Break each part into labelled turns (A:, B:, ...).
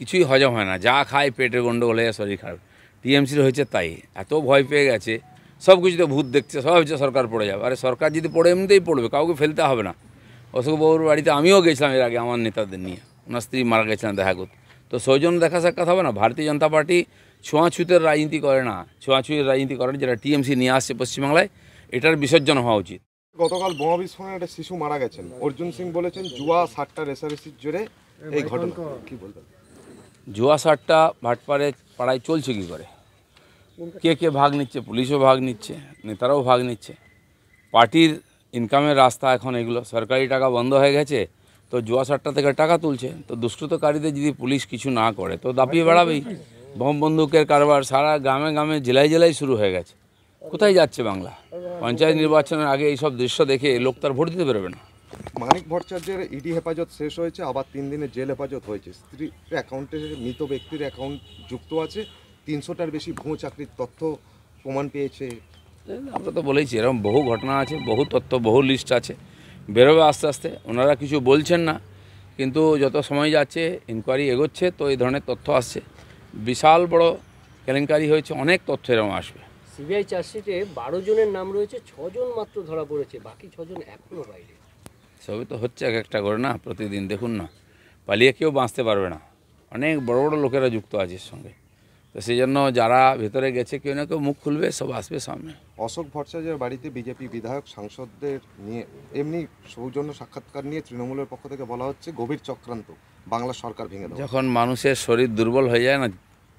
A: কিছুই হজম হয় না যা খায় পেটের গণ্ডগোল হয়ে শরীর খারাপ টিএমসির হয়েছে তাই এত ভয় পেয়ে গেছে সব কিছুতে ভূত দেখছে সব হচ্ছে সরকার পড়ে যাবে আরে সরকার যদি পড়ে এমনিতেই পড়বে কাউকে ফেলতে হবে না অশোক বাবুর বাড়িতে আমিও গেছিলাম এর আগে আমার নেতাদের নিয়ে ওনার স্ত্রী মারা গেছিলাম দেখা করতে তো সৌজন্য দেখা সাক্ষাৎ হবে না ভারতীয় জনতা পার্টি ছোঁয়াছুতের রাজনীতি করে না ছোঁয়াছুঁয়ের রাজনীতি করে না যেটা টিএমসি নিয়ে আসছে পশ্চিমবাংলায় এটার বিসর্জন হওয়া উচিত
B: গতকাল বোমা বিস্ফোরণে একটা শিশু মারা গেছেন অর্জুন সিং বলেছেন জুয়া সাতটা রেসারেসির জোরে এই ঘটনা কি বলবেন
A: জুয়া সারটা ভাটপাড়ে পাড়ায় চলছে কী করে কে কে ভাগ নিচ্ছে পুলিশও ভাগ নিচ্ছে নেতারাও ভাগ নিচ্ছে পার্টির ইনকামের রাস্তা এখন এগুলো সরকারি টাকা বন্ধ হয়ে গেছে তো জুয়া সারটা থেকে টাকা তুলছে তো দুষ্কৃতকারীদের যদি পুলিশ কিছু না করে তো দাপিয়ে বেড়াবেই বোম বন্দুকের কারবার সারা গ্রামে গ্রামে জেলায় জেলায় শুরু হয়ে গেছে কোথায় যাচ্ছে বাংলা পঞ্চায়েত নির্বাচনের আগে এইসব দৃশ্য দেখে লোক তার ভোট দিতে পারবে
B: না মানিক ভট্টাচার্যের ইডি e হেফাজত শেষ হয়েছে আবার তিন দিনে জেল হেফাজত হয়েছে স্ত্রী অ্যাকাউন্টে মৃত ব্যক্তির অ্যাকাউন্ট যুক্ত আছে তিনশোটার বেশি ভুয়ো চাকরির তথ্য প্রমাণ পেয়েছে
A: আমরা তো বলেছি এরকম বহু ঘটনা আছে বহু তথ্য বহু লিস্ট আছে বেরোবে আস্তে আস্তে ওনারা কিছু বলছেন না কিন্তু যত সময় যাচ্ছে ইনকোয়ারি এগোচ্ছে তো এই ধরনের তথ্য আসছে বিশাল বড় কেলেঙ্কারি হয়েছে অনেক তথ্য এরকম আসবে
B: সিবিআই চার্জশিটে বারো জনের নাম রয়েছে ছজন মাত্র ধরা পড়েছে বাকি ছজন এখনও বাইরে
A: সবই তো হচ্ছে এক একটা করে না প্রতিদিন দেখুন না পালিয়ে কেউ বাঁচতে পারবে না অনেক বড় বড় লোকেরা যুক্ত আছে এর সঙ্গে তো সেই জন্য যারা ভেতরে গেছে কেউ না কেউ মুখ খুলবে সব আসবে সামনে
B: অশোক ভট্টাচার্যের বাড়িতে বিজেপি বিধায়ক সাংসদদের নিয়ে এমনি সৌজন্য সাক্ষাৎকার নিয়ে তৃণমূলের পক্ষ থেকে বলা হচ্ছে গভীর চক্রান্ত বাংলা সরকার ভেঙে যখন
A: মানুষের শরীর দুর্বল হয়ে যায় না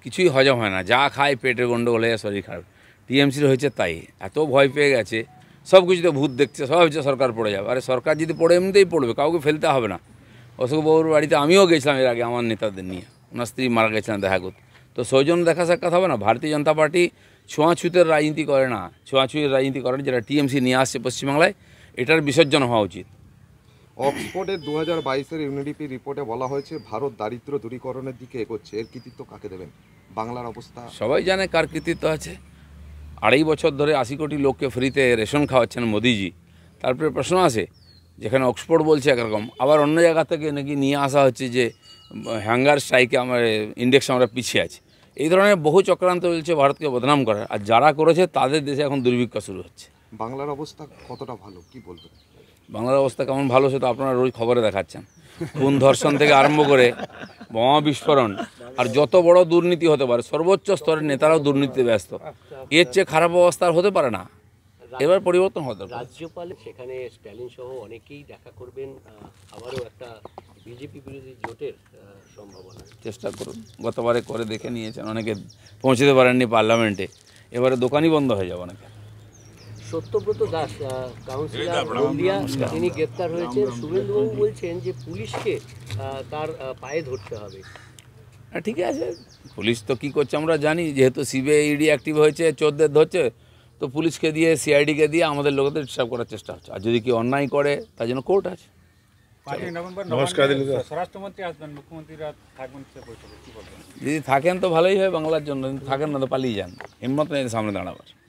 A: কিছুই হজম হয় না যা খায় পেটের গণ্ডগোল হয়ে যায় শরীর খারাপ টিএমসির হয়েছে তাই এত ভয় পেয়ে গেছে সব কিছুতে ভূত দেখছে সব হচ্ছে সরকার পড়ে যাবে আরে সরকার যদি পড়ে এমনিতেই পড়বে কাউকে ফেলতে হবে না অশোক বাবুর বাড়িতে আমিও গেছিলাম এর আগে আমার নেতাদের নিয়ে ওনার স্ত্রী মারা গেছিলাম দেখা করতে তো সৌজন্য দেখা সাক্ষাৎ হবে না ভারতীয় জনতা পার্টি ছোঁয়াছুতের রাজনীতি করে না ছোঁয়াছুঁয়ের রাজনীতি করে না যেটা টিএমসি নিয়ে আসছে পশ্চিমবাংলায় এটার বিসর্জন হওয়া উচিত
B: অক্সফোর্ডের দু হাজার বাইশের ইউনিডিপি রিপোর্টে বলা হয়েছে ভারত দারিদ্র দূরীকরণের দিকে এগোচ্ছে এর কৃতিত্ব কাকে দেবেন বাংলার অবস্থা সবাই
A: জানে কার কৃতিত্ব আছে আড়াই বছর ধরে আশি কোটি লোককে ফ্রিতে রেশন খাওয়াচ্ছেন মোদিজি তারপরে প্রশ্ন আসে যেখানে অক্সফোর্ড বলছে একরকম আবার অন্য জায়গা থেকে নাকি নিয়ে আসা হচ্ছে যে হ্যাঙ্গার স্ট্রাইকে আমার ইন্ডেক্স আমরা পিছিয়ে আছি এই ধরনের বহু চক্রান্ত চলছে ভারতকে বদনাম করার আর যারা করেছে তাদের দেশে এখন দুর্ভিক্ষ শুরু হচ্ছে
B: বাংলার অবস্থা কতটা ভালো কি বলবে
A: বাংলার অবস্থা কেমন ভালো সেটা আপনারা রোজ খবরে দেখাচ্ছেন কোন ধর্ষণ থেকে আরম্ভ করে বোমা বিস্ফোরণ আর যত বড় দুর্নীতি হতে পারে সর্বোচ্চ স্তরের নেতারাও দুর্নীতিতে ব্যস্ত এর চেয়ে খারাপ অবস্থা হতে পারে না এবার পরিবর্তন হতে
B: রাজ্যপাল সেখানে স্ট্যালিন সহ
A: অনেকেই দেখা করবেন আবারও একটা বিজেপি বিরোধী জোটের সম্ভাবনা চেষ্টা করুন গতবারে করে দেখে নিয়েছেন অনেকে পৌঁছতে পারেননি পার্লামেন্টে এবারে দোকানই বন্ধ হয়ে যাবে অনেকে সত্যব্রত দাস কাউন্সিলর তিনি গ্রেপ্তার হয়েছেন শুভেন্দুবাবু বলছেন যে পুলিশকে তার পায়ে ধরতে হবে ঠিক আছে পুলিশ তো কি করছে আমরা জানি যেহেতু সিবিআই ইডি অ্যাক্টিভ হয়েছে চোদ্দের ধরছে তো পুলিশকে দিয়ে সিআইডিকে দিয়ে আমাদের লোকেদের ডিস্টার্ব করার চেষ্টা হচ্ছে আর যদি কি অন্যায় করে তার জন্য কোর্ট আছে যদি থাকেন তো ভালোই হয় বাংলার জন্য থাকেন না তো পালিয়ে যান হিম্মত নেই সামনে দাঁড়াবার